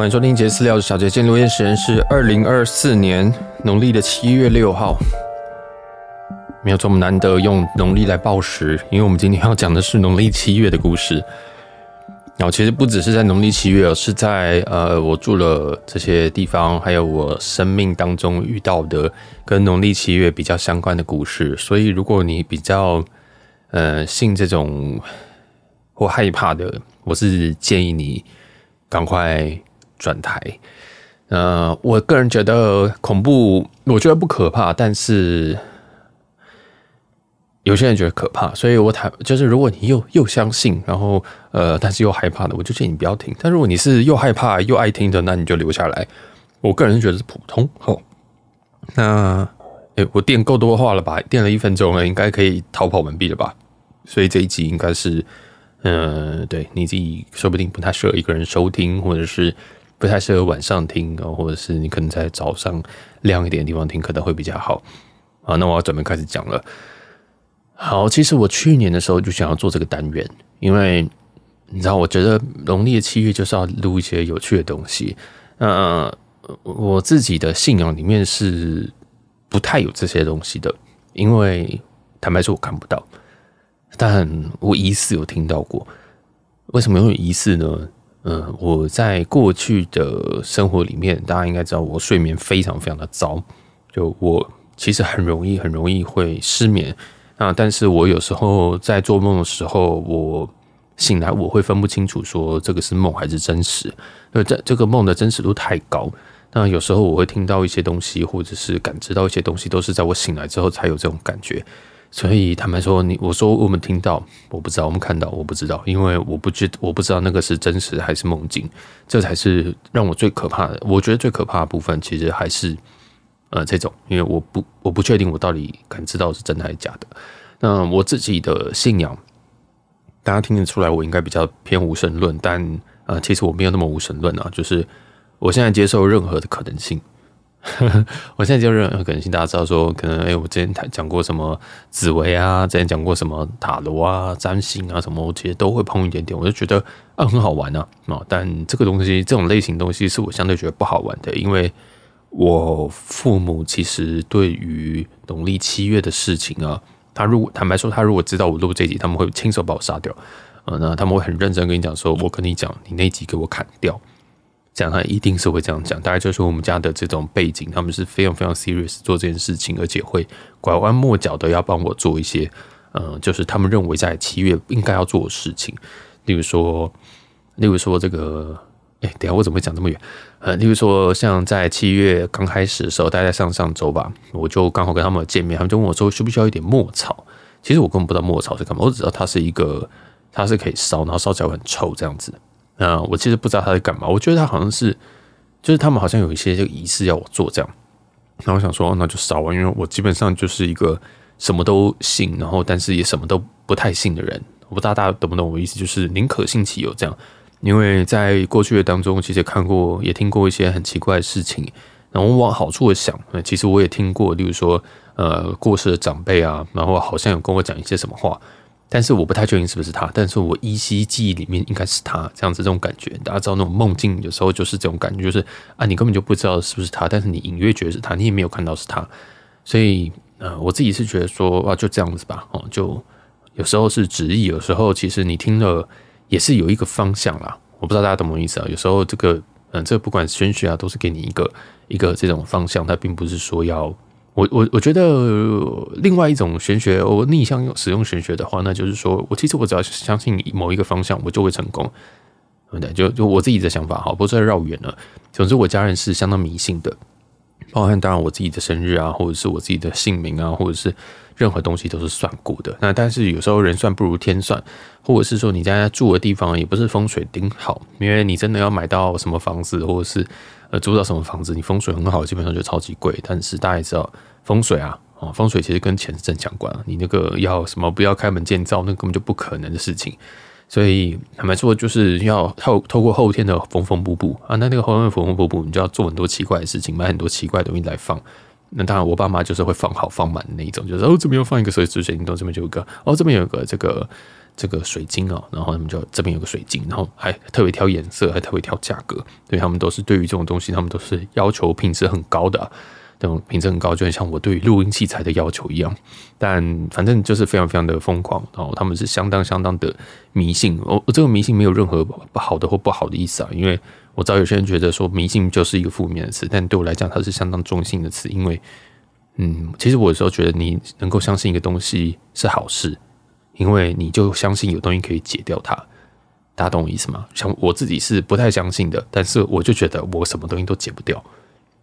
欢迎收听节斯料的小今见留言时间是二零二四年农历的七月六号，没有这么难得用农历来报时，因为我们今天要讲的是农历七月的故事。然后其实不只是在农历七月，而是在呃我住了这些地方，还有我生命当中遇到的跟农历七月比较相关的故事。所以如果你比较呃信这种或害怕的，我是建议你赶快。转台，呃，我个人觉得恐怖，我觉得不可怕，但是有些人觉得可怕，所以我谈就是如果你又又相信，然后呃，但是又害怕的，我就建议你不要听。但如果你是又害怕又爱听的，那你就留下来。我个人觉得是普通。好，那哎，我垫够多话了吧？垫了一分钟了，应该可以逃跑完毕了吧？所以这一集应该是，嗯，对你自己说不定不太适合一个人收听，或者是。不太适合晚上听，或者是你可能在早上亮一点的地方听可能会比较好啊。那我要准备开始讲了。好，其实我去年的时候就想要做这个单元，因为你知道，我觉得农历的七月就是要录一些有趣的东西。那我自己的信仰里面是不太有这些东西的，因为坦白说，我看不到，但我疑似有听到过。为什么会有疑似呢？嗯，我在过去的生活里面，大家应该知道我睡眠非常非常的糟。就我其实很容易很容易会失眠啊，但是我有时候在做梦的时候，我醒来我会分不清楚说这个是梦还是真实，因为这这个梦的真实度太高。那有时候我会听到一些东西，或者是感知到一些东西，都是在我醒来之后才有这种感觉。所以坦白说你，我说我们听到我不知道，我们看到我不知道，因为我不知我不知道那个是真实还是梦境，这才是让我最可怕的。我觉得最可怕的部分其实还是，呃，这种，因为我不我不确定我到底感知到是真的还是假的。那我自己的信仰，大家听得出来，我应该比较偏无神论，但呃，其实我没有那么无神论啊，就是我现在接受任何的可能性。我现在就认为可能性，大家知道说，可能哎，我之前讲过什么紫薇啊，之前讲过什么塔罗啊、占星啊什么，我其实都会碰一点点，我就觉得啊很好玩啊。啊。但这个东西，这种类型东西，是我相对觉得不好玩的，因为我父母其实对于农历七月的事情啊，他如果坦白说，他如果知道我录这集，他们会亲手把我杀掉啊。那他们会很认真跟你讲说，我跟你讲，你那集给我砍掉。讲他一定是会这样讲，大概就是我们家的这种背景，他们是非常非常 serious 做这件事情，而且会拐弯抹角的要帮我做一些，嗯，就是他们认为在七月应该要做的事情，例如说，例如说这个，哎，等下我怎么会讲这么远？呃，例如说像在七月刚开始的时候，大概上上周吧，我就刚好跟他们见面，他们就问我说，需不需要一点墨草？其实我根本不知道墨草是干嘛，我只知道它是一个，它是可以烧，然后烧起来很臭这样子。那我其实不知道他在干嘛，我觉得他好像是，就是他们好像有一些这个仪式要我做这样，然后想说那就少玩，因为我基本上就是一个什么都信，然后但是也什么都不太信的人，我不知道大家懂不懂我意思，就是宁可信其有这样，因为在过去的当中其实看过也听过一些很奇怪的事情，然后往好处想，其实我也听过，例如说呃过世的长辈啊，然后好像有跟我讲一些什么话。但是我不太确定是不是他，但是我依稀记忆里面应该是他这样子，这种感觉，大家知道那种梦境有时候就是这种感觉，就是啊，你根本就不知道是不是他，但是你隐约觉得是他，你也没有看到是他，所以呃，我自己是觉得说啊，就这样子吧，哦，就有时候是旨意，有时候其实你听了也是有一个方向啦，我不知道大家懂懂意思啊，有时候这个嗯，这不管玄学啊，都是给你一个一个这种方向，它并不是说要。我我我觉得，另外一种玄学，我逆向用使用玄学的话，那就是说我其实我只要相信某一个方向，我就会成功。对，就就我自己的想法，好，不说绕远了。总之，我家人是相当迷信的，包含当然我自己的生日啊，或者是我自己的姓名啊，或者是任何东西都是算过。的那但是有时候人算不如天算，或者是说你家住的地方也不是风水顶好，因为你真的要买到什么房子，或者是。呃，租到什么房子，你风水很好，基本上就超级贵。但是大家也知道，风水啊，啊，风水其实跟钱是正相关。你那个要什么不要开门见灶，那根本就不可能的事情。所以坦白说，就是要透透过后天的缝缝补补啊。那那个后天缝缝补补，你就要做很多奇怪的事情，买很多奇怪的东西来放。那当然，我爸妈就是会放好放满那一种，就是哦，这边又放一个所以智能电这边就一个，哦，这边有一个这个。这个水晶啊，然后他们就这边有个水晶，然后还特别挑颜色，还特别挑价格，对他们都是对于这种东西，他们都是要求品质很高的，这种品质很高，就很像我对于录音器材的要求一样。但反正就是非常非常的疯狂，然后他们是相当相当的迷信。我我这个迷信没有任何不好的或不好的意思啊，因为我知道有些人觉得说迷信就是一个负面的词，但对我来讲，它是相当中性的词。因为嗯，其实我有时候觉得你能够相信一个东西是好事。因为你就相信有东西可以解掉它，大家懂我意思吗？像我自己是不太相信的，但是我就觉得我什么东西都解不掉，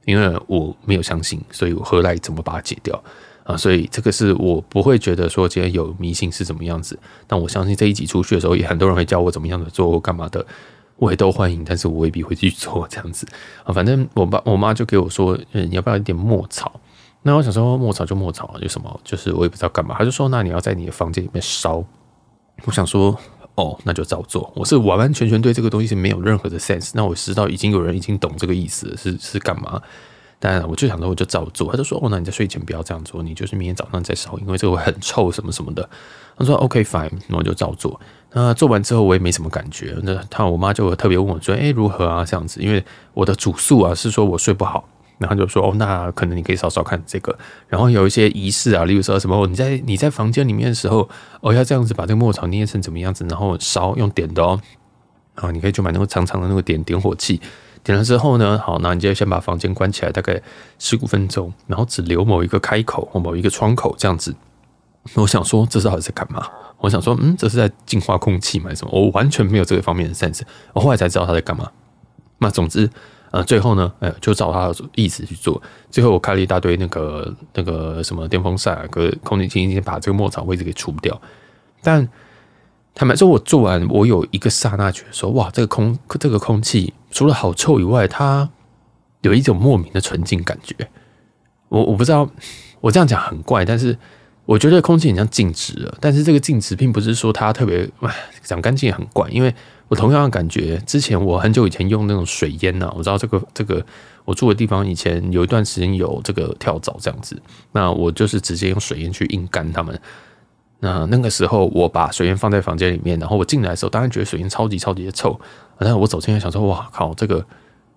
因为我没有相信，所以我何来怎么把它解掉啊？所以这个是我不会觉得说今天有迷信是怎么样子，但我相信这一集出去的时候，也很多人会教我怎么样的做干嘛的，我也都欢迎，但是我未必会去做这样子啊。反正我爸我妈就给我说，嗯，要不要一点墨草？那我想说，莫草就莫草，有什么？就是我也不知道干嘛。他就说，那你要在你的房间里面烧。我想说，哦，那就照做。我是完完全全对这个东西是没有任何的 sense。那我知道已经有人已经懂这个意思，是是干嘛？当然，我就想说，我就照做。他就说，哦，那你在睡前不要这样做，你就是明天早上再烧，因为这个会很臭什么什么的。他说 OK fine，那我就照做。那做完之后我也没什么感觉。那他我妈就特别问我说，哎，如何啊？这样子，因为我的主诉啊是说我睡不好。然后就说哦，那可能你可以少少看这个。然后有一些仪式啊，例如说什么你在你在房间里面的时候，哦要这样子把这个墨草捏成怎么样子，然后烧用点的哦。啊，你可以去买那个长长的那个点点火器，点了之后呢，好，那你就先把房间关起来，大概十五分钟，然后只留某一个开口或某一个窗口这样子。我想说这是底在干嘛？我想说嗯，这是在净化空气嘛？什么？我完全没有这个方面的 sense。我后来才知道他在干嘛。那总之。呃，最后呢，哎，就照他的意思去做。最后我开了一大堆那个那个什么电风扇啊，和空气清新器，把这个墨场位置给除掉。但坦白说，我做完，我有一个刹那觉得说，哇，这个空这个空气除了好臭以外，它有一种莫名的纯净感觉。我我不知道，我这样讲很怪，但是我觉得空气很像静止了。但是这个静止并不是说它特别讲干净很怪，因为。我同样的感觉，之前我很久以前用那种水淹呢，我知道这个这个我住的地方以前有一段时间有这个跳蚤这样子，那我就是直接用水烟去硬干它们。那那个时候我把水烟放在房间里面，然后我进来的时候，当然觉得水烟超级超级的臭。但是我走进来想说，哇靠，这个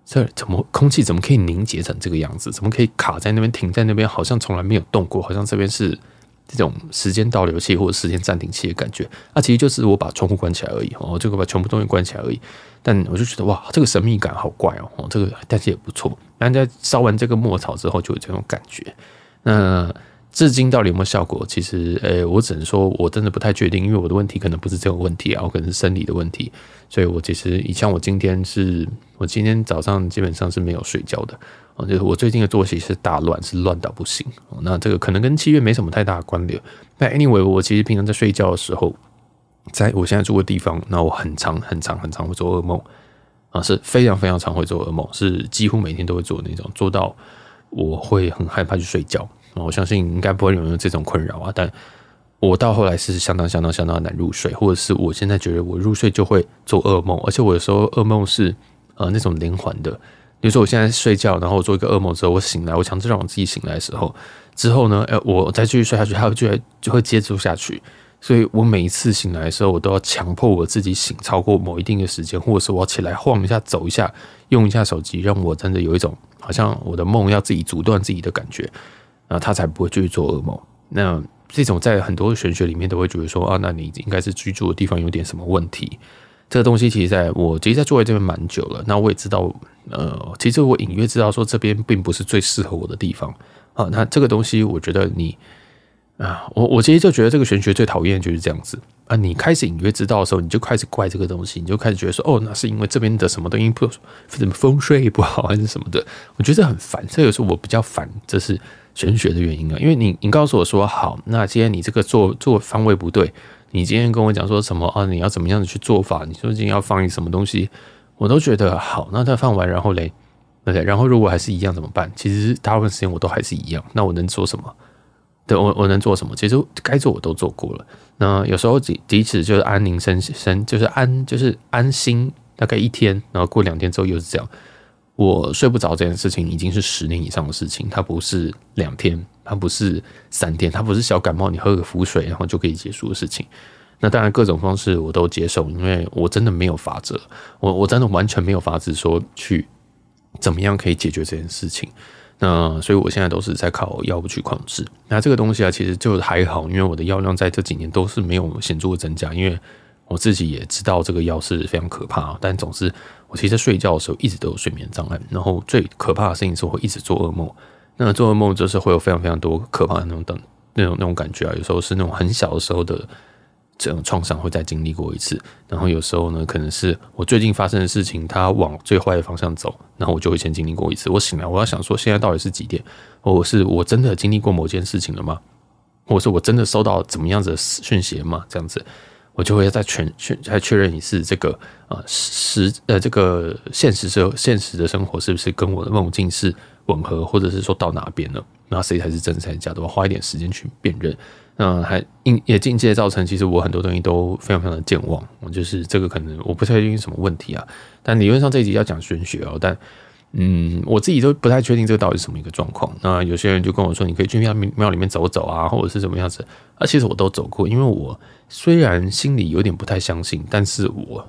这怎么空气怎么可以凝结成这个样子？怎么可以卡在那边停在那边？好像从来没有动过，好像这边是。这种时间倒流器或者时间暂停器的感觉，那其实就是我把窗户关起来而已，哦，这个把全部东西关起来而已。但我就觉得哇，这个神秘感好怪哦，这个但是也不错。那在烧完这个墨草之后，就有这种感觉。那至今到底有没有效果，其实，呃，我只能说我真的不太确定，因为我的问题可能不是这个问题啊，我可能是生理的问题。所以我其实，以前我今天是我今天早上基本上是没有睡觉的。就是我最近的作息是大乱，是乱到不行。那这个可能跟七月没什么太大的关联。但 anyway，我其实平常在睡觉的时候，在我现在住的地方，那我很长很长很长会做噩梦啊，是非常非常常会做噩梦，是几乎每天都会做那种，做到我会很害怕去睡觉我相信应该不会有有这种困扰啊，但我到后来是相当相当相当难入睡，或者是我现在觉得我入睡就会做噩梦，而且我有时候噩梦是呃那种连环的。比如说，我现在睡觉，然后我做一个噩梦之后，我醒来，我强制让我自己醒来的时候，之后呢，哎，我再继续睡下去，它就会就会接住下去？所以，我每一次醒来的时候，我都要强迫我自己醒超过某一定的时间，或者是我要起来晃一下、走一下、用一下手机，让我真的有一种好像我的梦要自己阻断自己的感觉，那他才不会继续做噩梦。那这种在很多玄学里面都会觉得说啊，那你应该是居住的地方有点什么问题。这个东西其实在我其实在座为这边蛮久了，那我也知道，呃，其实我隐约知道说这边并不是最适合我的地方啊。那这个东西，我觉得你啊，我我其实就觉得这个玄学最讨厌就是这样子啊。你开始隐约知道的时候，你就开始怪这个东西，你就开始觉得说，哦，那是因为这边的什么东西不怎么风水不好，还是什么的？我觉得很烦，这也是我比较烦，这是玄学的原因啊。因为你你告诉我说好，那今天你这个做做方位不对。你今天跟我讲说什么啊？你要怎么样子去做法？你究竟要放一什么东西？我都觉得好。那他放完然后嘞，对，然后如果还是一样怎么办？其实大部分时间我都还是一样。那我能做什么？对我我能做什么？其实该做我都做过了。那有时候即即使就是安宁身身就是安就是安心大概一天，然后过两天之后又是这样。我睡不着这件事情已经是十年以上的事情，它不是两天。它不是闪电，它不是小感冒，你喝个符水然后就可以结束的事情。那当然各种方式我都接受，因为我真的没有法则，我我真的完全没有法子说去怎么样可以解决这件事情。那所以我现在都是在靠药物去控制。那这个东西啊，其实就还好，因为我的药量在这几年都是没有显著的增加，因为我自己也知道这个药是非常可怕，但总是我其实睡觉的时候一直都有睡眠障碍，然后最可怕的事情是会一直做噩梦。那做噩梦就是会有非常非常多可怕的那种等那种那种感觉啊，有时候是那种很小的时候的这种创伤会再经历过一次，然后有时候呢，可能是我最近发生的事情，它往最坏的方向走，然后我就会先经历过一次。我醒来，我要想说，现在到底是几点？我是我真的经历过某件事情了吗？我是我真的收到怎么样子的讯息吗？这样子，我就会在全确在确认你是这个啊实呃这个现实是现实的生活是不是跟我的梦境是。混合，或者是说到哪边了，那谁才是真谁是假的？花一点时间去辨认。嗯，还因也间接造成，其实我很多东西都非常非常的健忘。我就是这个，可能我不太因为什么问题啊。但理论上这一集要讲玄学哦，但嗯，我自己都不太确定这个到底是什么一个状况。那有些人就跟我说，你可以去庙庙里面走走啊，或者是什么样子啊。其实我都走过，因为我虽然心里有点不太相信，但是我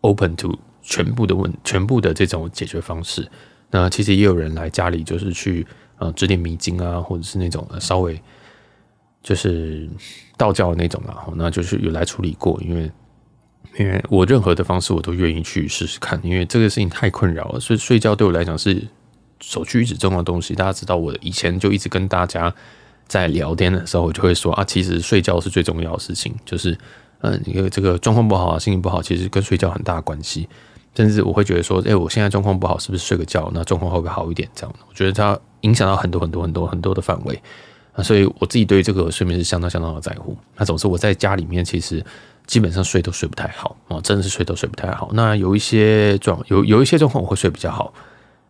open to 全部的问，全部的这种解决方式。那其实也有人来家里，就是去呃指点迷津啊，或者是那种稍微就是道教的那种啊，那就是有来处理过。因为因为我任何的方式我都愿意去试试看，因为这个事情太困扰了。所以睡觉对我来讲是首屈一指重要的东西。大家知道，我以前就一直跟大家在聊天的时候，我就会说啊，其实睡觉是最重要的事情。就是嗯，为这个状况不好，心情不好，其实跟睡觉很大关系。甚至我会觉得说，哎，我现在状况不好，是不是睡个觉，那状况会不会好一点？这样，我觉得它影响到很多很多很多很多的范围啊。所以我自己对于这个睡眠是相当相当的在乎。那总之我在家里面其实基本上睡都睡不太好啊，真的是睡都睡不太好。那有一些状有有一些状况我会睡比较好，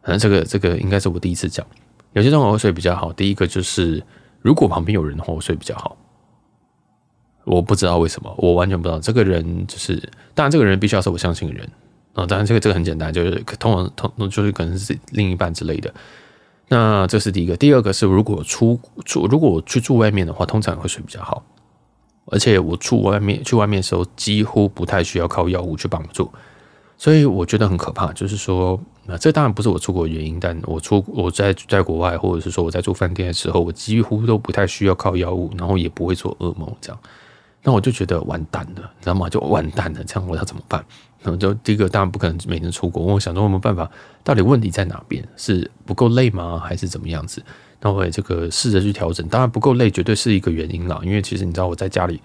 可能这个这个应该是我第一次讲。有些状况我睡比较好，第一个就是如果旁边有人的话，我睡比较好。我不知道为什么，我完全不知道。这个人就是当然，这个人必须要是我相信的人。啊，当然这个这个很简单，就是通常通就是可能是另一半之类的。那这是第一个，第二个是如果出住，如果我去住外面的话，通常会睡比较好。而且我住外面去外面的时候，几乎不太需要靠药物去帮助，所以我觉得很可怕。就是说，那这当然不是我出国的原因，但我出我在在国外，或者是说我在住饭店的时候，我几乎都不太需要靠药物，然后也不会做噩梦这样。那我就觉得完蛋了，你知道吗？就完蛋了，这样我要怎么办？可能就第一个当然不可能每天出国，我想说我们办法，到底问题在哪边是不够累吗，还是怎么样子？那我也这个试着去调整，当然不够累绝对是一个原因啦，因为其实你知道我在家里，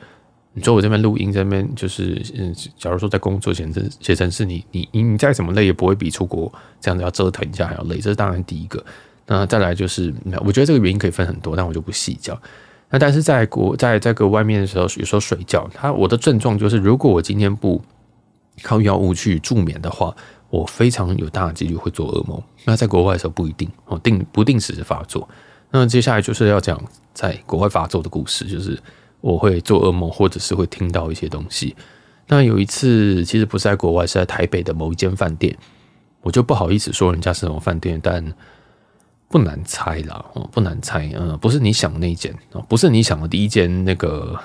你说我这边录音这边就是嗯，假如说在工作前成写成是你你你你再怎么累也不会比出国这样子要折腾一下还要累，这是当然第一个。那再来就是我觉得这个原因可以分很多，但我就不细讲。那但是在国在这个外面的时候，有时候睡觉，他我的症状就是如果我今天不。靠药物去助眠的话，我非常有大几率会做噩梦。那在国外的时候不一定哦，定不定时的发作。那接下来就是要讲在国外发作的故事，就是我会做噩梦，或者是会听到一些东西。那有一次，其实不是在国外，是在台北的某一间饭店，我就不好意思说人家是什么饭店，但不难猜啦，哦，不难猜，嗯，不是你想那间哦，不是你想的第一间那个。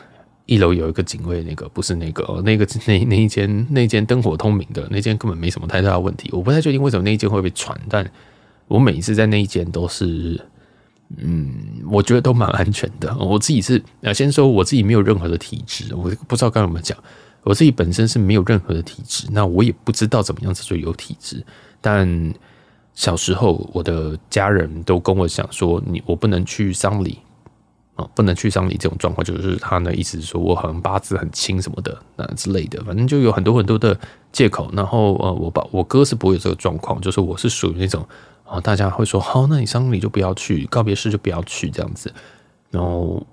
一楼有一个警卫，那个不是那个，那个 那那一间那间灯火通明的那间根本没什么太大问题。我不太确定为什么那一间会被传，但我每一次在那一间都是，嗯，我觉得都蛮安全的。我自己是啊，先说我自己没有任何的体质，我不知道刚怎么讲我自己本身是没有任何的体质，那我也不知道怎么样子就有体质。但小时候我的家人都跟我想说，你我不能去丧礼。啊，不能去丧礼这种状况，就是他呢，意思是说我很八字很轻什么的，那之类的，反正就有很多很多的借口。然后呃，我爸我哥是不会有这个状况，就是我是属于那种啊，大家会说好，那你丧礼就不要去，告别式就不要去这样子。然后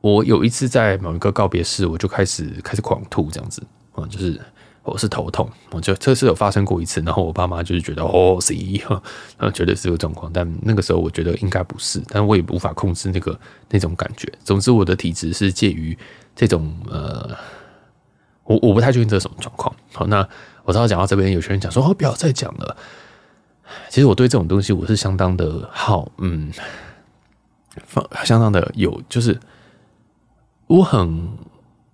我有一次在某一个告别式，我就开始开始狂吐这样子啊，就是。我是头痛，我就这次有发生过一次，然后我爸妈就是觉得哦，C，那绝对是个状况。但那个时候我觉得应该不是，但我也无法控制那个那种感觉。总之，我的体质是介于这种呃，我我不太确定这是什么状况。好，那我知道讲到这边，有些人讲说哦，不要再讲了。其实我对这种东西我是相当的好，嗯，放相当的有，就是我很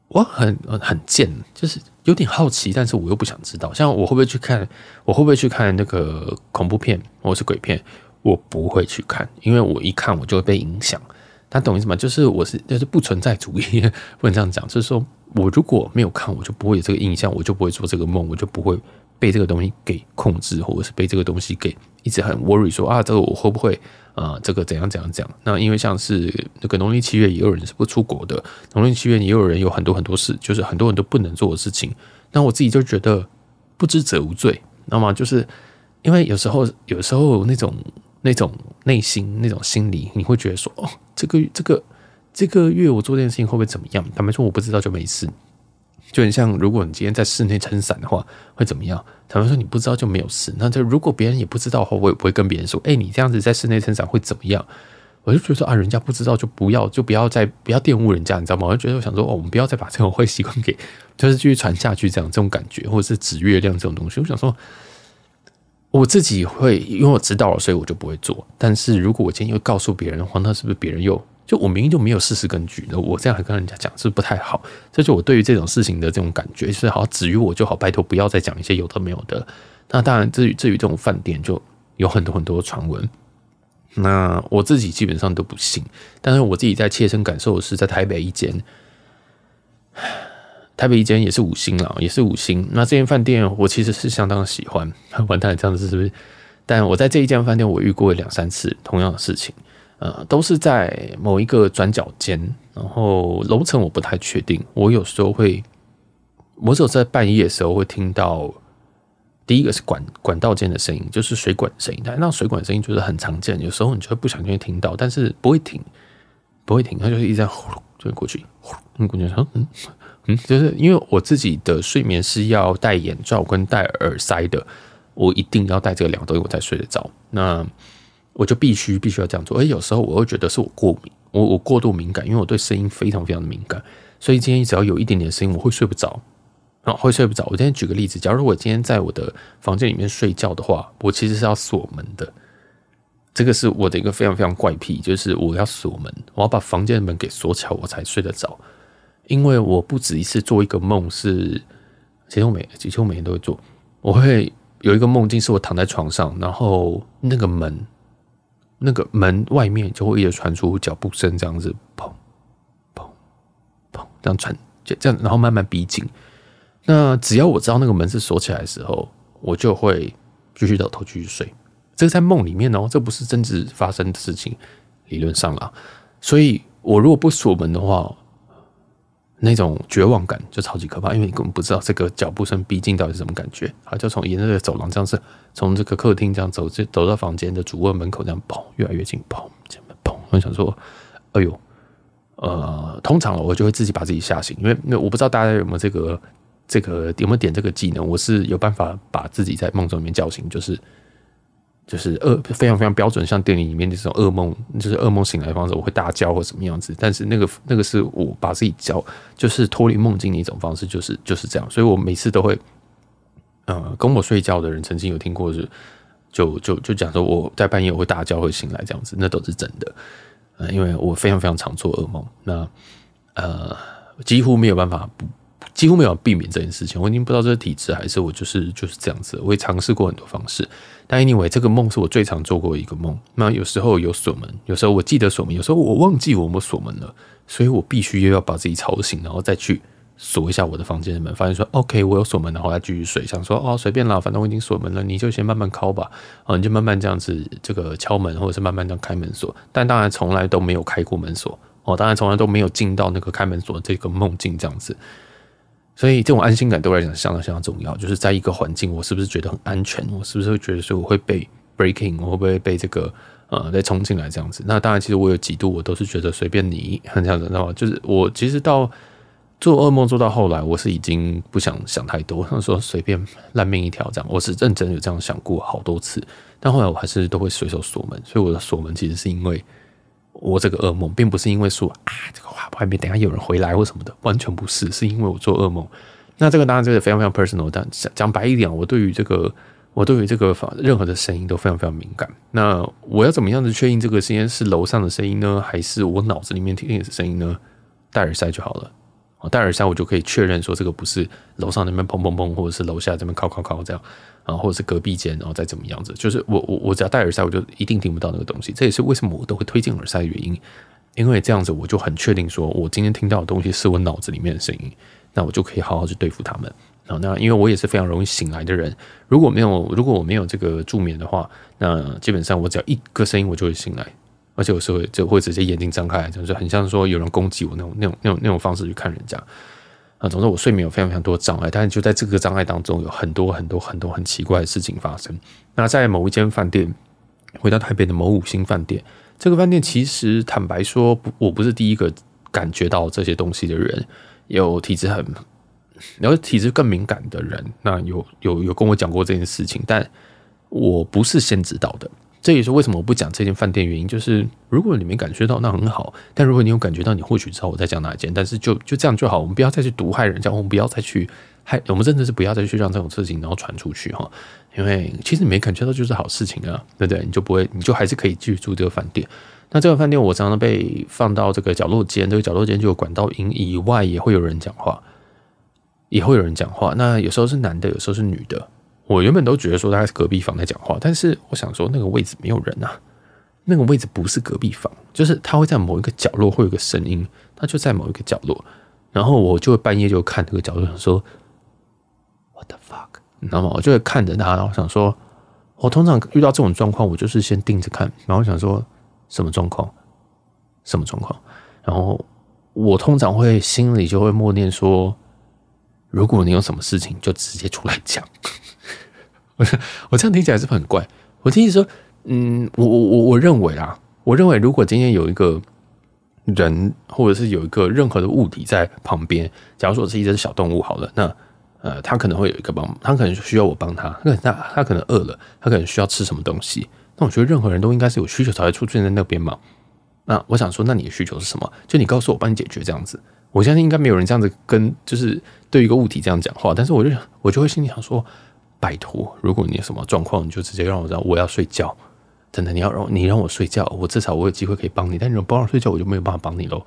我很很贱，就是。有点好奇，但是我又不想知道。像我会不会去看，我会不会去看那个恐怖片或者是鬼片？我不会去看，因为我一看我就会被影响。他懂意思吗？就是我是就是不存在主义，不能这样讲。就是说我如果没有看，我就不会有这个印象，我就不会做这个梦，我就不会。被这个东西给控制，或者是被这个东西给一直很 worry，说啊，这个我会不会啊，这个怎样怎样怎样？那因为像是那个农历七月，也有人是不出国的，农历七月也有人有很多很多事，就是很多人都不能做的事情。那我自己就觉得，不知者无罪。那么就是因为有时候，有时候那种那种内心那种心理，你会觉得说，哦，这个这个这个月我做这件事情会不会怎么样？坦白说，我不知道就没事。就很像，如果你今天在室内撑伞的话，会怎么样？坦白说，你不知道就没有事。那这如果别人也不知道的话，我也不会跟别人说。哎，你这样子在室内撑伞会怎么样？我就觉得说啊，人家不知道就不要，就不要再不要玷污人家，你知道吗？我就觉得我想说，哦，我们不要再把这种坏习惯给就是继续传下去，这样这种感觉，或者是指月亮这种东西，我想说，我自己会因为我知道了，所以我就不会做。但是如果我今天又告诉别人的话，那是不是别人又？就我明明就没有事实根据，那我这样还跟人家讲是不太好。这就我对于这种事情的这种感觉，是好像止于我就好，拜托不要再讲一些有的没有的。那当然，至于至于这种饭店，就有很多很多传闻，那我自己基本上都不信。但是我自己在切身感受的是，在台北一间，台北一间也是五星了，也是五星。那这间饭店我其实是相当喜欢，完蛋，这样子是不是？但我在这一间饭店，我遇过两三次同样的事情。呃，都是在某一个转角间，然后楼层我不太确定。我有时候会，我只有在半夜的时候会听到，第一个是管管道间的声音，就是水管声音。但那水管声音就是很常见，有时候你就会不小心听到，但是不会停，不会停，它就是一噜，就过去，嗯，过去，嗯嗯嗯，就是因为我自己的睡眠是要戴眼罩跟戴耳塞的，我一定要戴这个两东西我才睡得着。那我就必须必须要这样做，而有时候我会觉得是我过敏，我我过度敏感，因为我对声音非常非常的敏感，所以今天只要有一点点声音，我会睡不着，啊，会睡不着。我今天举个例子，假如我今天在我的房间里面睡觉的话，我其实是要锁门的，这个是我的一个非常非常怪癖，就是我要锁门，我要把房间的门给锁起来，我才睡得着。因为我不止一次做一个梦，是其实我每其实我每天都会做，我会有一个梦境，是我躺在床上，然后那个门。那个门外面就会一直传出脚步声，这样子，砰砰砰，这样传，就这样，然后慢慢逼近。那只要我知道那个门是锁起来的时候，我就会继续倒头继续睡。这个在梦里面哦，这不是真实发生的事情，理论上啊。所以我如果不锁门的话。那种绝望感就超级可怕，因为你根本不知道这个脚步声逼近到底是什么感觉。啊，就从沿着走廊这样，子，从这个客厅这样走，走到房间的主卧门口这样，砰，越来越近，砰，砰，砰。我想说，哎呦，呃，通常了，我就会自己把自己吓醒，因为那我不知道大家有没有这个这个有没有点这个技能，我是有办法把自己在梦中里面叫醒，就是。就是恶非常非常标准，像电影里面的这种噩梦，就是噩梦醒来方式，我会大叫或什么样子。但是那个那个是我把自己叫，就是脱离梦境的一种方式，就是就是这样。所以我每次都会，呃，跟我睡觉的人曾经有听过，就就就就讲说我在半夜我会大叫会醒来这样子，那都是真的。因为我非常非常常做噩梦，那呃几乎没有办法不。几乎没有避免这件事情，我已经不知道这是体质还是我就是就是这样子。我也尝试过很多方式，但因为这个梦是我最常做过一个梦。那有时候有锁门，有时候我记得锁门，有时候我忘记我有没有锁门了，所以我必须又要把自己吵醒，然后再去锁一下我的房间的门，发现说 OK，我有锁门，然后再继续睡。想说哦，随便啦，反正我已经锁门了，你就先慢慢敲吧。哦，你就慢慢这样子这个敲门，或者是慢慢这样开门锁。但当然从来都没有开过门锁，哦，当然从来都没有进到那个开门锁这个梦境这样子。所以这种安心感对我来讲相当相当重要，就是在一个环境，我是不是觉得很安全？我是不是会觉得说我会被 breaking，我会不会被这个呃再冲进来这样子？那当然，其实我有几度我都是觉得随便你，很想样子，就是我其实到做噩梦做到后来，我是已经不想想太多，他说随便烂命一条这样，我是认真有这样想过好多次，但后来我还是都会随手锁门，所以我的锁门其实是因为。我这个噩梦，并不是因为说啊，这个话外面等下有人回来或什么的，完全不是，是因为我做噩梦。那这个当然就是非常非常 personal，但讲白一点，我对于这个，我对于这个任何的声音都非常非常敏感。那我要怎么样子确定这个声音是楼上的声音呢，还是我脑子里面听的声音呢？戴耳塞就好了。戴耳塞，我就可以确认说这个不是楼上那边砰砰砰，或者是楼下这边靠靠靠这样，啊，或者是隔壁间，然后再怎么样子。就是我我我只要戴耳塞，我就一定听不到那个东西。这也是为什么我都会推荐耳塞的原因，因为这样子我就很确定说，我今天听到的东西是我脑子里面的声音，那我就可以好好去对付他们。啊，那因为我也是非常容易醒来的人，如果没有如果我没有这个助眠的话，那基本上我只要一个声音，我就会醒来。而且有时候就会直接眼睛张开，就是很像说有人攻击我那种那种那种那种方式去看人家。啊，总之我睡眠有非常非常多障碍，但是就在这个障碍当中，有很多很多很多很奇怪的事情发生。那在某一间饭店，回到台北的某五星饭店，这个饭店其实坦白说，不，我不是第一个感觉到这些东西的人。有体质很，然后体质更敏感的人，那有有有跟我讲过这件事情，但我不是先知道的。这也是为什么我不讲这间饭店原因，就是如果你没感觉到，那很好；但如果你有感觉到，你或许知道我在讲哪一间。但是就就这样就好，我们不要再去毒害人，家，我们不要再去害，我们真的是不要再去让这种事情然后传出去哈。因为其实你没感觉到就是好事情啊，对不对？你就不会，你就还是可以继续住这个饭店。那这个饭店我常常被放到这个角落间，这个角落间就有管道音以外，也会有人讲话，也会有人讲话。那有时候是男的，有时候是女的。我原本都觉得说他是隔壁房在讲话，但是我想说那个位置没有人啊，那个位置不是隔壁房，就是他会在某一个角落会有个声音，他就在某一个角落，然后我就会半夜就看那个角落，想说 What the fuck，你知道吗？我就会看着他，然后想说，我通常遇到这种状况，我就是先盯着看，然后想说什么状况，什么状况，然后我通常会心里就会默念说，如果你有什么事情，就直接出来讲。我 我这样听起来是不是很怪。我听你说，嗯，我我我我认为啊，我认为如果今天有一个人，或者是有一个任何的物体在旁边，假如说是一只小动物好了，那呃，他可能会有一个帮，他可能需要我帮他，那他他可能饿了，他可能需要吃什么东西。那我觉得任何人都应该是有需求才会出现在那边嘛。那我想说，那你的需求是什么？就你告诉我，帮你解决这样子。我相信应该没有人这样子跟，就是对一个物体这样讲话。但是我就想，我就会心里想说。拜托，如果你有什么状况，你就直接让我知道。我要睡觉，真的，你要让你让我睡觉，我至少我有机会可以帮你。但你不让我睡觉，我就没有办法帮你喽。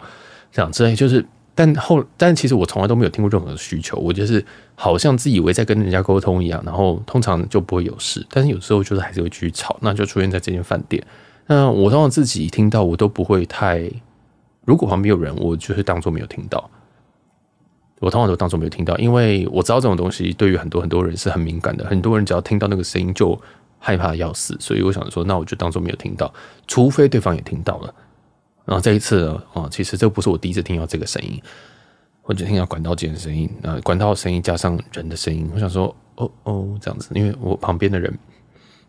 这样之类，就是，但后，但其实我从来都没有听过任何需求，我就是好像自以为在跟人家沟通一样。然后通常就不会有事，但是有时候就是还是会去吵，那就出现在这间饭店。那我当然自己听到，我都不会太。如果旁边有人，我就是当做没有听到。我通常都当作没有听到，因为我知道这种东西对于很多很多人是很敏感的，很多人只要听到那个声音就害怕要死，所以我想说，那我就当作没有听到，除非对方也听到了。然后这一次啊，其实这不是我第一次听到这个声音，我只听到管道间的声音，呃，管道声音加上人的声音，我想说，哦哦，这样子，因为我旁边的人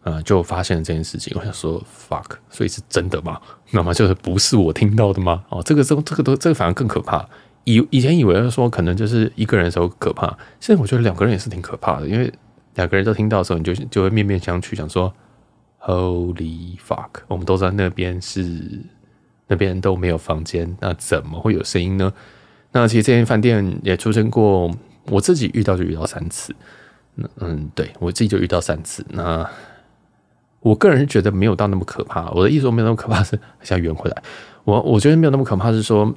啊就发现了这件事情，我想说 fuck，所以是真的吗？那么就是不是我听到的吗？哦，这个都这个都这个反而更可怕。以以前以为说可能就是一个人的时候可怕，现在我觉得两个人也是挺可怕的，因为两个人都听到的时候，你就就会面面相觑，想说 Holy fuck！我们都在那边，是那边都没有房间，那怎么会有声音呢？那其实这间饭店也出现过，我自己遇到就遇到三次。嗯对我自己就遇到三次。那我个人是觉得没有到那么可怕，我的意思说没有那么可怕是想圆回来。我我觉得没有那么可怕是说。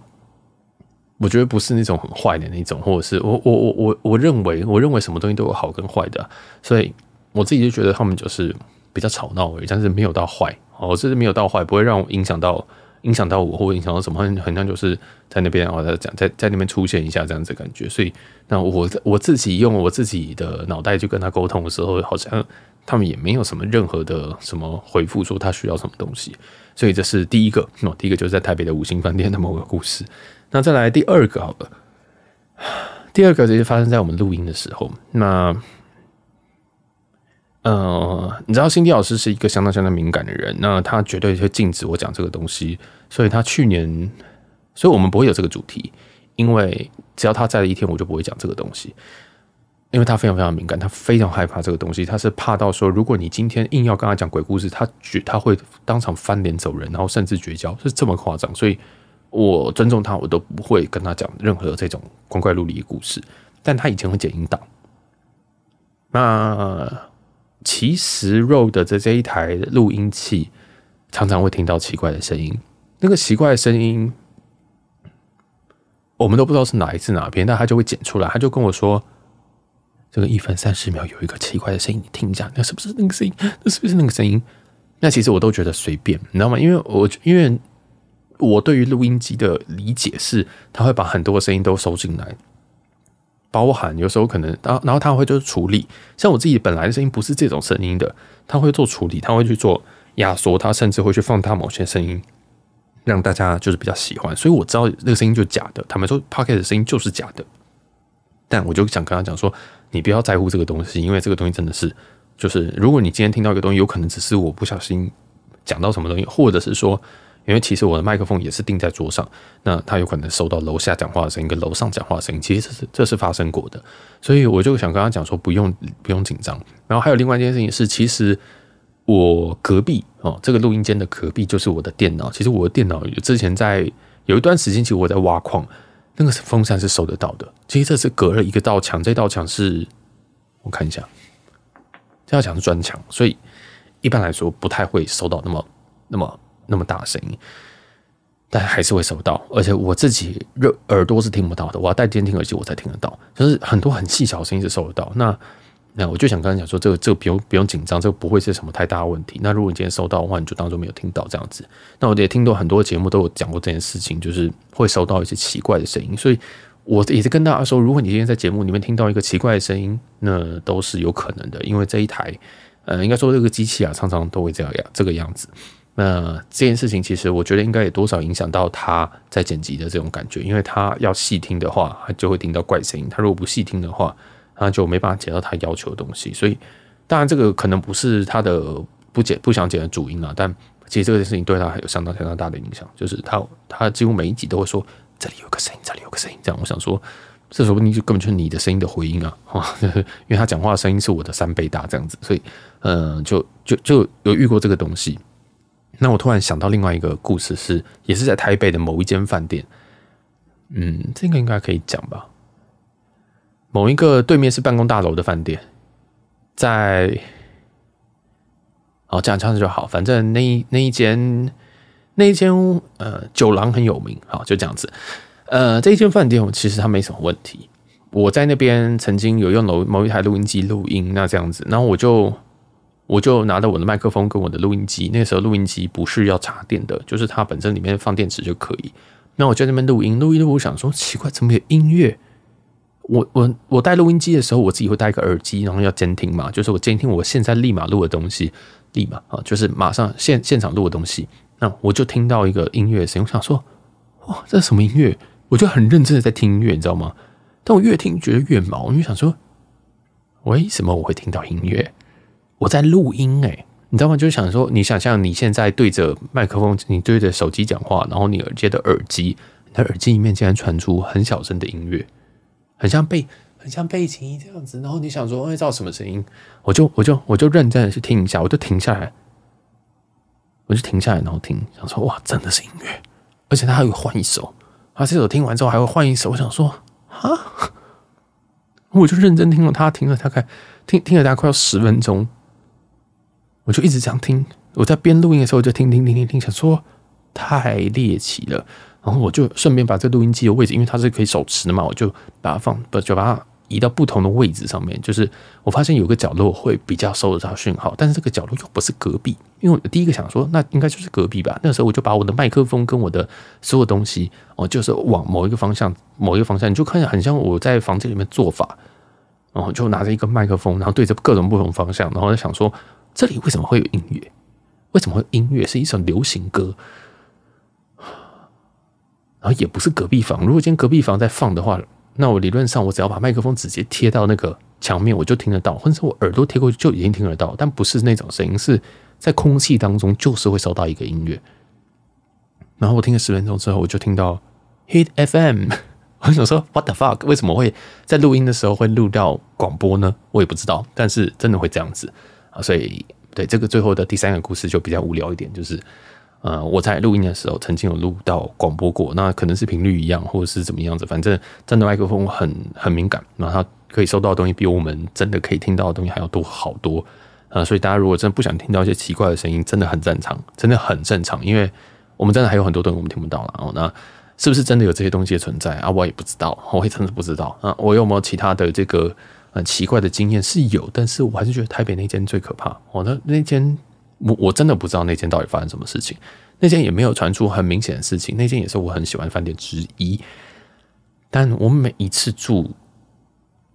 我觉得不是那种很坏的那种，或者是我我我我我认为我认为什么东西都有好跟坏的，所以我自己就觉得他们就是比较吵闹而已，但是没有到坏哦，这是没有到坏，不会让我影响到影响到我，或者影响到什么，很像就是在那边我在讲在在那边出现一下这样子感觉，所以那我我自己用我自己的脑袋去跟他沟通的时候，好像。他们也没有什么任何的什么回复，说他需要什么东西，所以这是第一个。那第一个就是在台北的五星饭店的某个故事。那再来第二个，好了，第二个就是发生在我们录音的时候。那呃，你知道辛迪老师是一个相当相当敏感的人，那他绝对会禁止我讲这个东西，所以他去年，所以我们不会有这个主题，因为只要他在的一天，我就不会讲这个东西。因为他非常非常敏感，他非常害怕这个东西，他是怕到说，如果你今天硬要跟他讲鬼故事，他绝他会当场翻脸走人，然后甚至绝交，是这么夸张。所以我尊重他，我都不会跟他讲任何这种光怪陆离的故事。但他以前会剪音档，那其实 Road 的这一台录音器常常会听到奇怪的声音，那个奇怪的声音我们都不知道是哪一次哪篇，但他就会剪出来，他就跟我说。这个一分三十秒有一个奇怪的声音，你听一下，那是不是那个声音？那是不是那个声音？那其实我都觉得随便，你知道吗？因为我因为我对于录音机的理解是，它会把很多声音都收进来，包含有时候可能，然后它会就是处理。像我自己本来的声音不是这种声音的，它会做处理，它会去做压缩，它甚至会去放大某些声音，让大家就是比较喜欢。所以我知道那个声音就是假的，他们说 Pocket 的声音就是假的，但我就想跟他讲说。你不要在乎这个东西，因为这个东西真的是，就是如果你今天听到一个东西，有可能只是我不小心讲到什么东西，或者是说，因为其实我的麦克风也是钉在桌上，那它有可能收到楼下讲话的声音跟楼上讲话的声音，其实这是这是发生过的。所以我就想跟他讲说，不用不用紧张。然后还有另外一件事情是，其实我隔壁哦，这个录音间的隔壁就是我的电脑。其实我的电脑之前在有一段时间，其实我在挖矿。那个风扇是收得到的，其实这是隔了一个道墙，这道墙是，我看一下，这道墙是砖墙，所以一般来说不太会收到那么那么那么大的声音，但还是会收到，而且我自己耳耳朵是听不到的，我要戴监听耳机我才听得到，就是很多很细小的声音是收得到。那那我就想刚才讲说，这个这个不用不用紧张，这个不会是什么太大问题。那如果你今天收到的话，你就当做没有听到这样子。那我也听到很多节目都有讲过这件事情，就是会收到一些奇怪的声音。所以，我也是跟大家说，如果你今天在节目里面听到一个奇怪的声音，那都是有可能的，因为这一台，呃，应该说这个机器啊，常常都会这样这个样子。那这件事情其实我觉得应该也多少影响到他在剪辑的这种感觉，因为他要细听的话，他就会听到怪声音；他如果不细听的话，那就没办法解到他要求的东西，所以当然这个可能不是他的不解不想解的主因了，但其实这个事情对他还有相当相当大的影响，就是他他几乎每一集都会说这里有个声音，这里有个声音这样。我想说，这说不定就根本就是你的声音的回音啊，哈，因为他讲话的声音是我的三倍大这样子，所以嗯，就就就有遇过这个东西。那我突然想到另外一个故事，是也是在台北的某一间饭店，嗯，这个应该可以讲吧。某一个对面是办公大楼的饭店，在哦这样这样子就好，反正那一那一间那一间呃酒廊很有名，好就这样子。呃这一间饭店其实它没什么问题，我在那边曾经有用某某一台录音机录音，那这样子，然后我就我就拿着我的麦克风跟我的录音机，那时候录音机不是要插电的，就是它本身里面放电池就可以。那我就那边录音，录音录我想说奇怪怎么有音乐。我我我带录音机的时候，我自己会带一个耳机，然后要监听嘛，就是我监听我现在立马录的东西，立马啊，就是马上现现场录的东西。那我就听到一个音乐声，我想说，哇，这是什么音乐？我就很认真的在听音乐，你知道吗？但我越听觉得越毛，因为想说，为什么我会听到音乐？我在录音哎，你知道吗？就是想说，你想象你现在对着麦克风，你对着手机讲话，然后你耳机的耳机，那耳机里面竟然传出很小声的音乐。很像背，很像背景音这样子。然后你想说，哎，这什么声音？我就我就我就认真的去听一下，我就停下来，我就停下来，然后听，想说，哇，真的是音乐，而且他还会换一首，他这首听完之后还会换一首。我想说，啊，我就认真听了，他听了大概听听了大概快要十分钟，我就一直这样听。我在边录音的时候，我就听听听听听，想说，太猎奇了。然后我就顺便把这录音机的位置，因为它是可以手持的嘛，我就把它放不就把它移到不同的位置上面。就是我发现有个角落会比较收得到讯号，但是这个角落又不是隔壁。因为我第一个想说，那应该就是隔壁吧。那时候我就把我的麦克风跟我的所有东西，哦，就是往某一个方向、某一个方向，你就看很像我在房间里面做法。然后就拿着一个麦克风，然后对着各种不同方向，然后在想说，这里为什么会有音乐？为什么会音乐？是一首流行歌。然后也不是隔壁房，如果间隔壁房在放的话，那我理论上我只要把麦克风直接贴到那个墙面，我就听得到，或者我耳朵贴过去就已经听得到，但不是那种声音，是在空气当中就是会收到一个音乐。然后我听了十分钟之后，我就听到 Hit FM，我想说 What the fuck？为什么会在录音的时候会录到广播呢？我也不知道，但是真的会这样子啊！所以对这个最后的第三个故事就比较无聊一点，就是。呃，我在录音的时候曾经有录到广播过，那可能是频率一样，或者是怎么样子，反正真的麦克风很很敏感，然后可以收到的东西比我们真的可以听到的东西还要多好多。呃，所以大家如果真的不想听到一些奇怪的声音，真的很正常，真的很正常，因为我们真的还有很多东西我们听不到了。哦，那是不是真的有这些东西的存在啊？我也不知道，我也真的不知道。啊，我有没有其他的这个呃奇怪的经验是有，但是我还是觉得台北那间最可怕。哦，那那间。我我真的不知道那间到底发生什么事情，那间也没有传出很明显的事情。那间也是我很喜欢饭店之一，但我每一次住，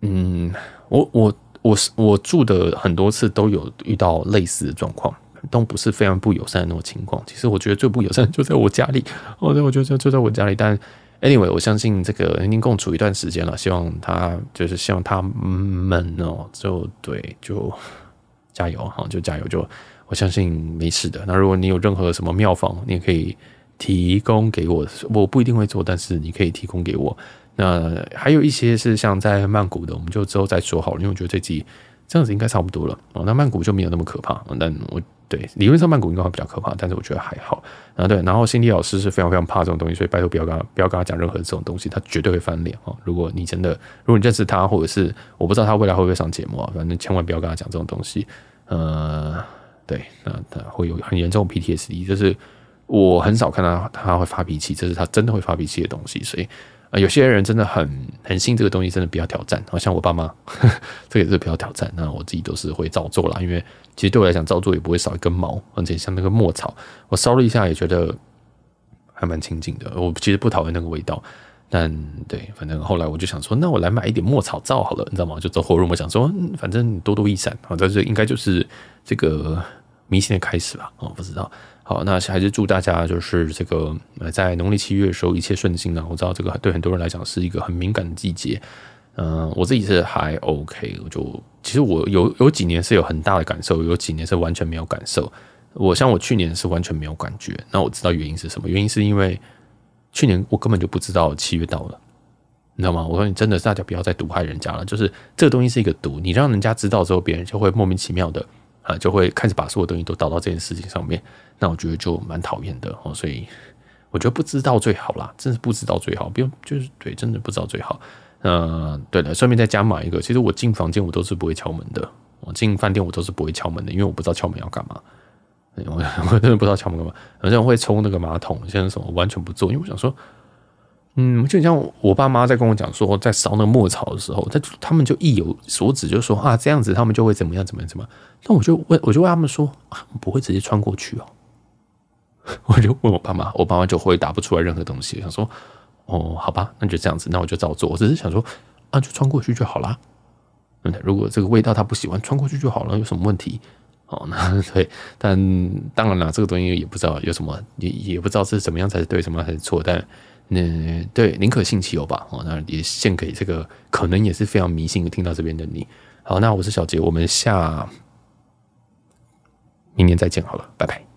嗯，我我我是我住的很多次都有遇到类似的状况，都不是非常不友善的那种情况。其实我觉得最不友善就在我家里，我在，我就在，就在我家里。但 anyway，我相信这个已经共处一段时间了，希望他就是希望他们哦，就对，就加油哈，就加油就。我相信没事的。那如果你有任何什么妙方，你也可以提供给我，我不一定会做，但是你可以提供给我。那还有一些是像在曼谷的，我们就之后再说好了。因为我觉得这集这样子应该差不多了。哦，那曼谷就没有那么可怕。那我对理论上曼谷应该比较可怕，但是我觉得还好啊。对，然后心理老师是非常非常怕这种东西，所以拜托不要跟他不要跟他讲任何这种东西，他绝对会翻脸啊！如果你真的如果你认识他，或者是我不知道他未来会不会上节目啊，反正千万不要跟他讲这种东西。呃。对，那他会有很严重 PTSD，就是我很少看到他会发脾气，这是他真的会发脾气的东西。所以，啊，有些人真的很很信这个东西，真的比较挑战。好像我爸妈，这也是比较挑战。那我自己都是会照做啦，因为其实对我来讲，照做也不会少一根毛。而且像那个墨草，我烧了一下也觉得还蛮清净的。我其实不讨厌那个味道，但对，反正后来我就想说，那我来买一点墨草皂好了，你知道吗？就走火入魔，想说反正多多益善。好，但是应该就是这个。迷信的开始吧，哦，不知道。好，那还是祝大家就是这个呃，在农历七月的时候一切顺心啊。我知道这个对很多人来讲是一个很敏感的季节，嗯，我自己是还 OK。我就其实我有有几年是有很大的感受，有几年是完全没有感受。我像我去年是完全没有感觉，那我知道原因是什么？原因是因为去年我根本就不知道七月到了，你知道吗？我说你真的是大家不要再毒害人家了，就是这个东西是一个毒，你让人家知道之后，别人就会莫名其妙的。啊，就会开始把所有东西都倒到这件事情上面，那我觉得就蛮讨厌的哦。所以我觉得不知道最好啦，真的不知道最好，不用就是对，真的不知道最好。嗯，对了，顺便再加码一个。其实我进房间我都是不会敲门的，我进饭店我都是不会敲门的，因为我不知道敲门要干嘛。我我真的不知道敲门干嘛，些人会冲那个马桶，现在什么完全不做，因为我想说。嗯，就像我爸妈在跟我讲说，在烧那个墨草的时候，他他们就意有所指，就说啊，这样子他们就会怎么样，怎么样，怎么？但我就问，我就问他们说，不会直接穿过去哦？我就问我爸妈，我爸妈就回答不出来任何东西。他说，哦，好吧，那就这样子，那我就照做。我只是想说，啊，就穿过去就好了。如果这个味道他不喜欢，穿过去就好了，有什么问题？哦，那对，但当然了，这个东西也不知道有什么，也也不知道是怎么样才是对，怎么样才是错，但。那对宁可信其有吧，哦，那也献给这个可能也是非常迷信听到这边的你，好，那我是小杰，我们下明年再见，好了，拜拜。